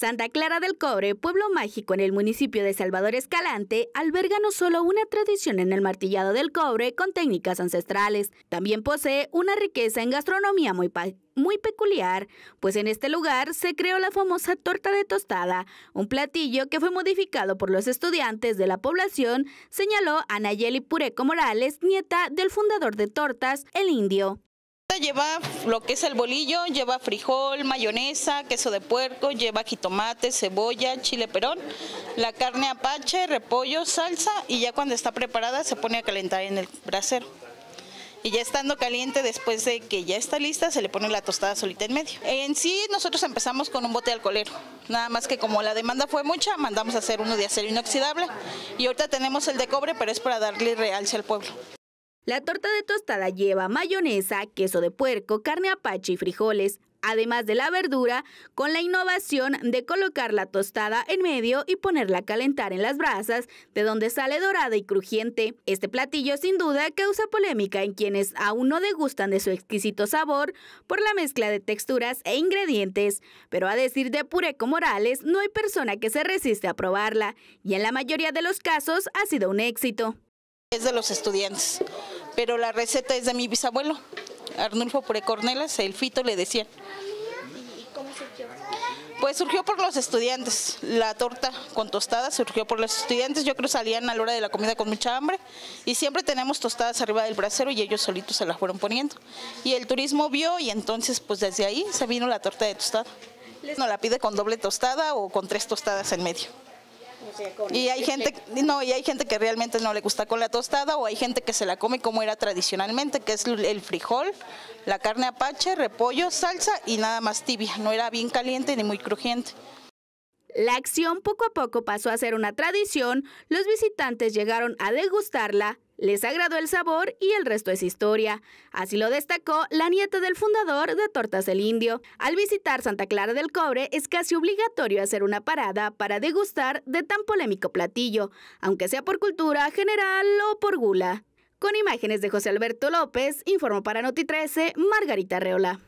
Santa Clara del Cobre, pueblo mágico en el municipio de Salvador Escalante, alberga no solo una tradición en el martillado del cobre con técnicas ancestrales, también posee una riqueza en gastronomía muy, peculiar, pues en este lugar se creó la famosa torta de tostada, un platillo que fue modificado por los estudiantes de la población, señaló Anayeli Pureco Morales, nieta del fundador de Tortas, el Indio lleva lo que es el bolillo, lleva frijol, mayonesa, queso de puerco, lleva jitomate, cebolla, chile perón, la carne apache, repollo, salsa y ya cuando está preparada se pone a calentar en el brasero. Y ya estando caliente, después de que ya está lista, se le pone la tostada solita en medio. En sí, nosotros empezamos con un bote de alcoholero. Nada más que como la demanda fue mucha, mandamos a hacer uno de acero inoxidable. Y ahorita tenemos el de cobre, pero es para darle realce al pueblo. La torta de tostada lleva mayonesa, queso de puerco, carne apache y frijoles, además de la verdura, con la innovación de colocar la tostada en medio y ponerla a calentar en las brasas, de donde sale dorada y crujiente. Este platillo sin duda causa polémica en quienes aún no degustan de su exquisito sabor por la mezcla de texturas e ingredientes, pero a decir de Pureco Morales, no hay persona que se resiste a probarla, y en la mayoría de los casos ha sido un éxito. Es de los estudiantes pero la receta es de mi bisabuelo, Arnulfo Precornelas, el fito le decían. ¿Y cómo surgió? Pues surgió por los estudiantes, la torta con tostadas surgió por los estudiantes, yo creo salían a la hora de la comida con mucha hambre y siempre tenemos tostadas arriba del brasero y ellos solitos se las fueron poniendo. Y el turismo vio y entonces pues desde ahí se vino la torta de tostada. No la pide con doble tostada o con tres tostadas en medio. Y hay gente, no, y hay gente que realmente no le gusta con la tostada o hay gente que se la come como era tradicionalmente, que es el frijol, la carne apache, repollo, salsa y nada más tibia. No era bien caliente ni muy crujiente. La acción poco a poco pasó a ser una tradición, los visitantes llegaron a degustarla les agradó el sabor y el resto es historia. Así lo destacó la nieta del fundador de Tortas el Indio. Al visitar Santa Clara del Cobre es casi obligatorio hacer una parada para degustar de tan polémico platillo, aunque sea por cultura general o por gula. Con imágenes de José Alberto López, informó para Noti 13 Margarita Reola.